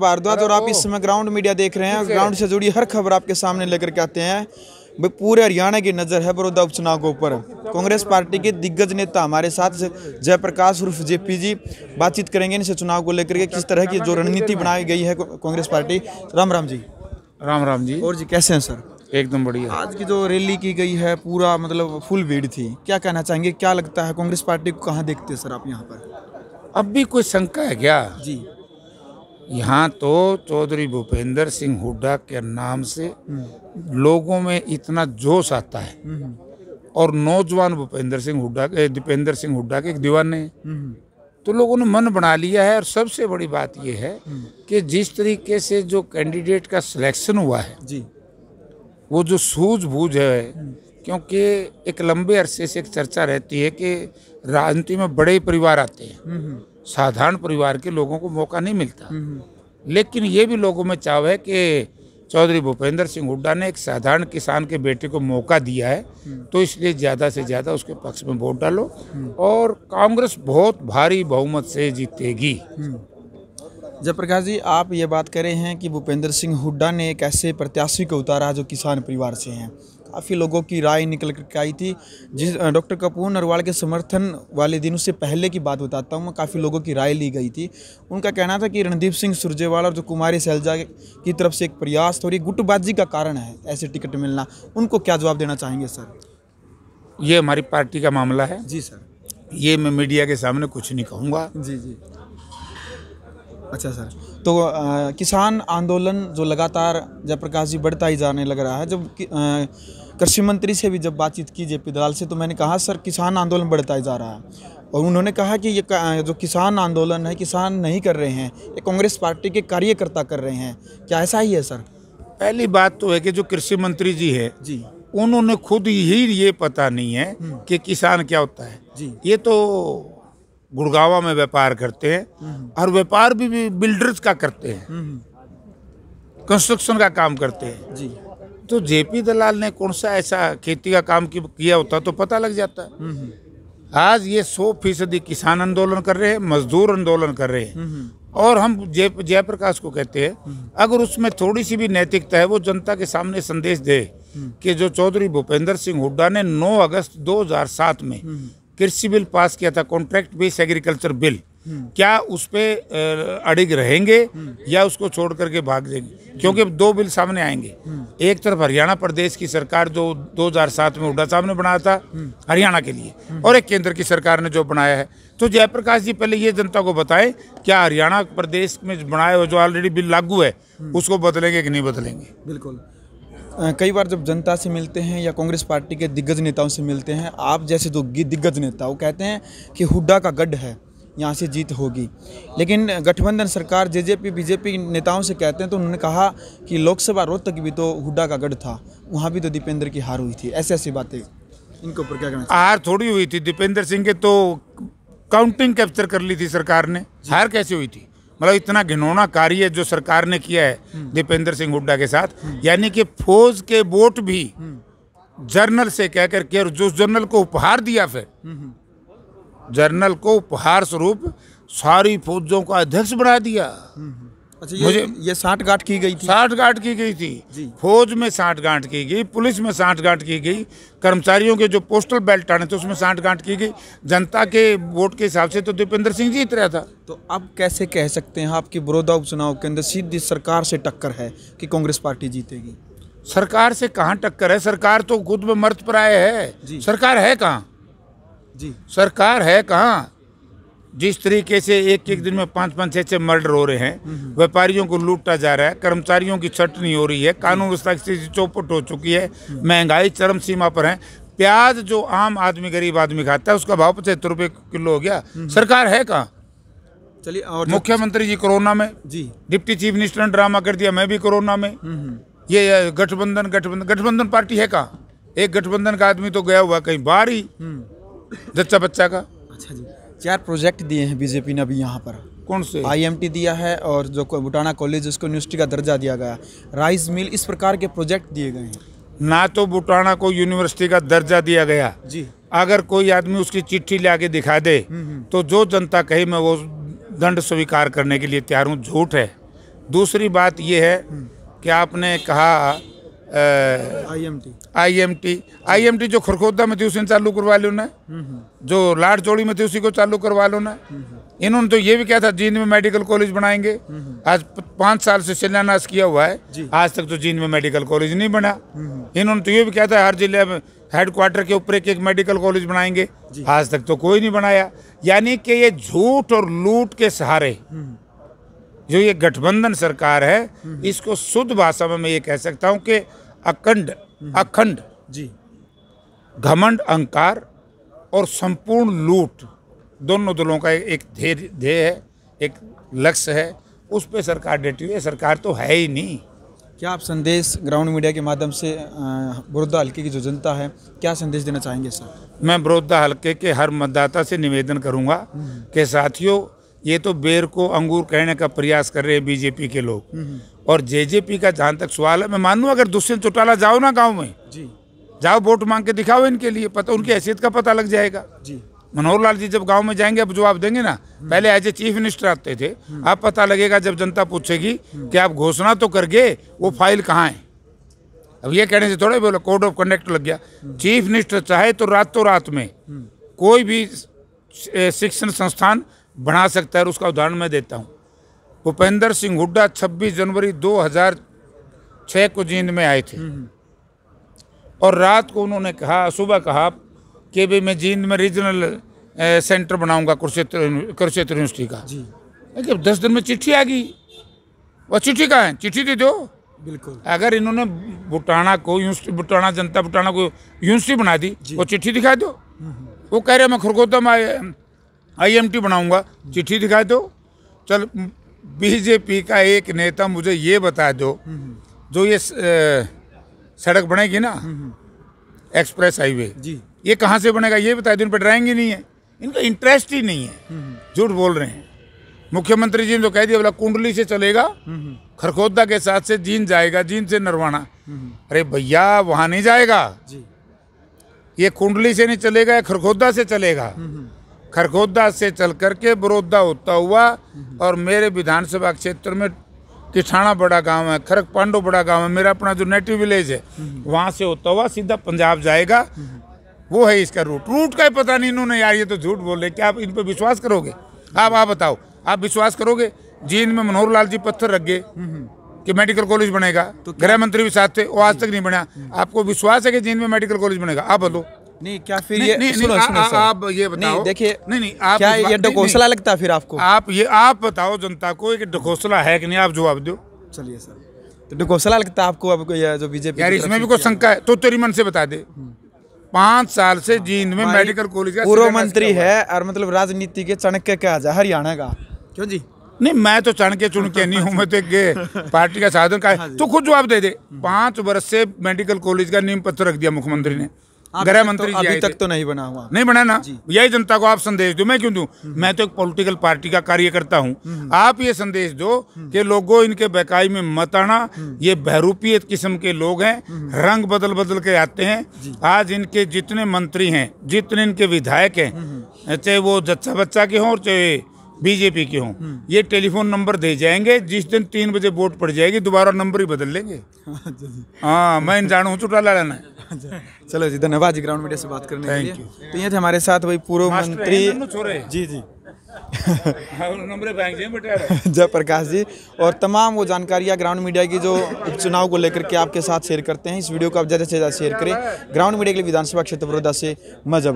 भारद्वाज और आप इस समय ग्राउंड मीडिया देख रहे हैं ग्राउंड से जुड़ी हर खबर आपके सामने लेकर के आते हैं पूरे हरियाणा की नज़र है बड़ौदा उपचुनाव के ऊपर कांग्रेस पार्टी के दिग्गज नेता हमारे साथ जयप्रकाश उर्फ जेपी जी बातचीत करेंगे इनसे चुनाव को लेकर के किस तरह की जो रणनीति बनाई गई है कांग्रेस पार्टी राम राम जी राम राम जी और जी कैसे हैं सर एकदम बढ़िया आज की जो रैली की गई है पूरा मतलब फुल भीड़ थी क्या कहना चाहेंगे क्या लगता है कांग्रेस पार्टी को कहाँ देखते हैं सर आप यहाँ पर अब भी कोई शंका है क्या जी यहाँ तो चौधरी भूपेंद्र सिंह हुड्डा के नाम से लोगों में इतना जोश आता है और नौजवान भूपेंद्र सिंह हुड्डा के दीपेंद्र सिंह हुड्डा के एक दीवाने तो लोगों ने मन बना लिया है और सबसे बड़ी बात यह है कि जिस तरीके से जो कैंडिडेट का सिलेक्शन हुआ है जी वो जो सूझबूझ है क्योंकि एक लंबे अरसे से एक चर्चा रहती है कि राजनीति में बड़े परिवार आते हैं हम्म, हम्म। साधारण परिवार के लोगों को मौका नहीं मिलता हम्म, लेकिन ये भी लोगों में चाव है कि चौधरी भूपेंद्र सिंह हुड्डा ने एक साधारण किसान के बेटे को मौका दिया है तो इसलिए ज़्यादा से ज़्यादा उसके पक्ष में वोट डालो और कांग्रेस बहुत भारी बहुमत से जीतेगी जयप्रकाश जी आप ये बात करें हैं कि भूपेंद्र सिंह हुड्डा ने एक ऐसे प्रत्याशी को उतारा जो किसान परिवार से हैं काफ़ी लोगों की राय निकल के आई थी जिस डॉक्टर कपूर नरवाल के समर्थन वाले दिन उससे पहले की बात बताता हूँ मैं काफ़ी लोगों की राय ली गई थी उनका कहना था कि रणदीप सिंह सुरजेवाला और जो कुमारी सैलजा की तरफ से एक प्रयास थोड़ी गुटबाजी का कारण है ऐसे टिकट मिलना उनको क्या जवाब देना चाहेंगे सर ये हमारी पार्टी का मामला है जी सर ये मैं मीडिया के सामने कुछ नहीं कहूँगा जी जी अच्छा सर तो आ, किसान आंदोलन जो लगातार जयप्रकाश जी बढ़ता ही जाने लग रहा है जब आ, कृषि मंत्री से भी जब बातचीत की जे पी दलाल से तो मैंने कहा सर किसान आंदोलन बढ़ता जा रहा है और उन्होंने कहा कि ये जो किसान आंदोलन है किसान नहीं कर रहे हैं ये कांग्रेस पार्टी के कार्यकर्ता कर रहे हैं क्या ऐसा ही है सर पहली बात तो है कि जो कृषि मंत्री जी है जी उन्होंने खुद ही ये पता नहीं है हम्म। कि किसान क्या होता है जी ये तो गुड़गावा में व्यापार करते हैं हम्म। और व्यापार भी बिल्डर्स का करते हैं हम्म। कंस्ट्रक्शन का काम करते हैं जी तो जेपी दलाल ने कौन सा ऐसा खेती का काम किया होता तो पता लग जाता हम्म, हम्म। आज ये सौ फीसदी किसान आंदोलन कर रहे हैं मजदूर आंदोलन कर रहे हैं हम्म, और हम जय जयप्रकाश को कहते हैं अगर उसमें थोड़ी सी भी नैतिकता है वो जनता के सामने संदेश दे कि जो चौधरी भूपेंद्र सिंह हुड्डा ने 9 अगस्त 2007 में कृषि बिल पास किया था कॉन्ट्रैक्ट बेस एग्रीकल्चर बिल क्या उस पर अड़िग रहेंगे या उसको छोड़ करके भाग देंगे क्योंकि दो बिल सामने आएंगे एक तरफ हरियाणा प्रदेश की सरकार जो 2007 में हुडा साहब ने बनाया था हरियाणा के लिए और एक केंद्र की सरकार ने जो बनाया है तो जयप्रकाश जी पहले ये जनता को बताएं क्या हरियाणा प्रदेश में बनाया हुआ जो ऑलरेडी बिल लागू है उसको बदलेंगे कि नहीं बदलेंगे बिल्कुल कई बार जब जनता से मिलते हैं या कांग्रेस पार्टी के दिग्गज नेताओं से मिलते हैं आप जैसे दो दिग्गज नेता वो कहते हैं कि हुड्डा का गढ़ है यहाँ से जीत होगी लेकिन गठबंधन सरकार जे बीजेपी नेताओं से कहते हैं तो उन्होंने कहा कि लोकसभा रोहतक तक भी तो हुड्डा का गढ़ था वहाँ भी तो दीपेंद्र की हार हुई थी ऐसी ऐसी बातें इनके ऊपर क्या कहना हार थोड़ी हुई थी दीपेंद्र सिंह के तो काउंटिंग कैप्चर कर ली थी सरकार ने हार कैसे हुई थी मतलब इतना घिनौना कार्य जो सरकार ने किया है हम्म। दीपेंद्र सिंह हुड्डा के साथ हम्म। यानी कि फौज के वोट भी हम्म। जर्नल से कह करके और जो जर्नल को उपहार दिया फिर जर्नल को उपहार स्वरूप सारी फौजों का अध्यक्ष बना दिया अच्छा ये, मुझे ये साठ गांठ की गई थी साठ गांठ की गई थी फौज में साठ गांठ की गई पुलिस में साठ गांठ की गई कर्मचारियों के जो पोस्टल बेल्ट आने थे उसमें साठ गांठ की गई जनता के वोट के हिसाब से तो दीपेंद्र सिंह जीत रहा था तो अब कैसे कह सकते हैं आपकी बड़ौदा उपचुनाव के अंदर सीधी सरकार से टक्कर है कि कांग्रेस पार्टी जीतेगी सरकार से कहाँ टक्कर है सरकार तो खुद में मर्द आए है सरकार है कहाँ जी सरकार है कहाँ जिस तरीके से एक एक दिन में पांच पांच छह मर्डर हो रहे हैं व्यापारियों को लूटा जा रहा है कर्मचारियों की छटनी हो रही है कानून व्यवस्था की स्थिति चौपट हो चुकी है हम्म। महंगाई चरम सीमा पर है प्याज जो आम आदमी गरीब आदमी खाता है उसका भाव पचहत्तर रुपये किलो हो गया सरकार है कहाँ चलिए और मुख्यमंत्री जी कोरोना में जी डिप्टी चीफ मिनिस्टर ने ड्रामा कर दिया मैं भी कोरोना में ये गठबंधन गठबंधन गठबंधन पार्टी है कहाँ एक गठबंधन का आदमी तो गया हुआ कहीं बाहर ही हम्म। जच्चा बच्चा का अच्छा जी चार प्रोजेक्ट दिए हैं बीजेपी ने अभी यहाँ पर कौन से आईएमटी दिया है और जो बुटाना कॉलेज उसको यूनिवर्सिटी का दर्जा दिया गया राइस मिल इस प्रकार के प्रोजेक्ट दिए गए हैं ना तो बुटाना को यूनिवर्सिटी का दर्जा दिया गया जी अगर कोई आदमी उसकी चिट्ठी ले आके दिखा दे हम्म, हम्म। तो जो जनता कहे मैं वो दंड स्वीकार करने के लिए तैयार हूँ झूठ है दूसरी बात ये है हम्म। कि आपने कहा आईएमटी आईएमटी जो खुरखोदा में थी उसने चालू करवा लो ना हम्म, हम्म। जो लाड चौड़ी में थी उसी को चालू करवा लो ना हम्म, इन्होंने तो ये भी क्या था जींद में मेडिकल कॉलेज बनाएंगे आज पाँच साल से शिलान्यास किया हुआ है आज तक तो जींद में मेडिकल कॉलेज नहीं बना इन्होंने तो ये भी क्या था हर जिले में हेडक्वार्टर के ऊपर एक एक मेडिकल कॉलेज बनाएंगे आज तक तो कोई नहीं बनाया यानी कि ये झूठ और लूट के सहारे जो ये गठबंधन सरकार है इसको शुद्ध भाषा में मैं ये कह सकता हूँ कि अखंड अखंड जी घमंड अहंकार और संपूर्ण लूट दोनों दलों का एक ध्येय ध्येय है एक लक्ष्य है उस पर सरकार डटी हुई है सरकार तो है ही नहीं क्या आप संदेश ग्राउंड मीडिया के माध्यम से बरोदा हल्के की जो जनता है क्या संदेश देना चाहेंगे सर मैं बरोदा हल्के के हर मतदाता से निवेदन करूंगा हम्म। कि साथियों ये तो बेर को अंगूर कहने का प्रयास कर रहे हैं बीजेपी के लोग हम्म, हम्म। और जेजेपी का जहाँ तक सवाल है मैं लू अगर दुष्यंत चौटाला जाओ ना गाँव में जी जाओ वोट मांग के दिखाओ इनके लिए पता उनकी हैसियत का पता लग जाएगा जी मनोहर लाल जी जब गांव में जाएंगे अब जवाब देंगे ना हम्म। पहले एज ए चीफ मिनिस्टर आते थे अब पता लगेगा जब जनता पूछेगी कि आप घोषणा तो कर गए वो फाइल कहाँ है अब ये कहने से थोड़े बोला कोड ऑफ कंडक्ट लग गया चीफ मिनिस्टर चाहे तो रातों रात में कोई भी शिक्षण संस्थान बना सकता है और उसका उदाहरण मैं देता हूँ भूपेंद्र सिंह हुड्डा 26 जनवरी 2006 को जींद में आए थे हम्म। और रात को उन्होंने कहा सुबह कहा कि भाई मैं जींद में रीजनल सेंटर बनाऊंगा कुरुक्षेत्र कुरुक्षेत्र यूनिवर्सिटी का जी दस दिन में चिट्ठी आ गई वह चिट्ठी कहाँ है चिट्ठी दे दो बिल्कुल अगर इन्होंने भुटाना को यूनिवर्सिटी भुटाना जनता भुटाना को यूनिवर्सिटी बना दी वो चिट्ठी दिखा दो हम्म। वो कह रहे मैं खुरगोदम आए आईएमटी बनाऊंगा चिट्ठी दिखा दो चल बीजेपी का एक नेता मुझे ये बता दो जो ये सड़क बनेगी ना एक्सप्रेस हाईवे जी ये कहाँ से बनेगा ये बता दो इन पर ड्राइंग ही नहीं है इनका इंटरेस्ट ही नहीं है झूठ बोल रहे हैं मुख्यमंत्री जी ने तो कह दिया बोला कुंडली से चलेगा खरखोदा के साथ से जीन जाएगा जीन से नरवाना अरे भैया वहाँ नहीं जाएगा ये कुंडली से नहीं चलेगा या खरखोदा से चलेगा खरगोदा से चल करके बरोदा होता हुआ और मेरे विधानसभा क्षेत्र में किठाना बड़ा गांव है खरक पांडो बड़ा गांव है मेरा अपना जो नेटिव विलेज है वहां से होता हुआ सीधा पंजाब जाएगा वो है इसका रूट रूट का ही पता नहीं इन्होंने यार ये तो झूठ बोल रहे क्या आप इन पर विश्वास करोगे आप आप बताओ आप विश्वास करोगे जींद में मनोहर लाल जी पत्थर रख गए कि मेडिकल कॉलेज बनेगा तो गृह मंत्री भी साथ थे वो आज तक नहीं बना आपको विश्वास है कि जींद में मेडिकल कॉलेज बनेगा आप बोलो नहीं क्या फिर नहीं, ये नहीं, सुनो, नहीं, सुनो, आ, सुनो, आ, आप ये बताओ नहीं देखिए नहीं नहीं आप क्या ये ढकोसला लगता है फिर आपको आप ये आप बताओ जनता को एक ढकोसला है कि नहीं आप जवाब दो चलिए सर तो ढकोसला लगता है आपको आपको या जो बीजेपी यार इसमें भी कोई शंका है तो तेरी मन से बता दे हम्म। पाँच साल से जींद में मेडिकल कॉलेज पूर्व मंत्री है और मतलब राजनीति के चाणक्य क्या जा हरियाणा का क्यों जी नहीं मैं तो चाणक्य चुनके नहीं हूँ मैं तो एक पार्टी का साधन का है हाँ तो खुद जवाब दे दे हम्म। पाँच वर्ष से मेडिकल कॉलेज का नीम पत्र रख दिया मुख्यमंत्री ने गृह मंत्री तो, अभी तक तो नहीं बना हुआ नहीं बना ना यही जनता को आप संदेश दो मैं क्यों दू हम्म। मैं तो एक पॉलिटिकल पार्टी का कार्यकर्ता हूँ हम्म। आप ये संदेश दो हम्म। कि लोगों इनके बेकाई में मत आना ये बहरूपी किस्म के लोग हैं रंग बदल बदल के आते हैं आज इनके जितने मंत्री हैं जितने इनके विधायक हैं चाहे वो जच्चा बच्चा के हों और चाहे बीजेपी के हों हम्म। ये टेलीफोन नंबर दे जाएंगे जिस दिन तीन बजे वोट पड़ जाएगी दोबारा नंबर ही बदल लेंगे हाँ, हाँ मैं इंसान हूँ चुटा लाना है चलो जी धन्यवाद जी ग्राउंड मीडिया से बात करने के लिए तो ये थे हमारे साथ वही पूर्व मंत्री जी जी हाँ, जय प्रकाश जी और तमाम वो जानकारियाँ ग्राउंड मीडिया की जो उपचुनाव को लेकर के आपके साथ शेयर करते हैं इस वीडियो को आप ज़्यादा से ज़्यादा शेयर करें ग्राउंड मीडिया के लिए विधानसभा क्षेत्र बड़ौदा से मजब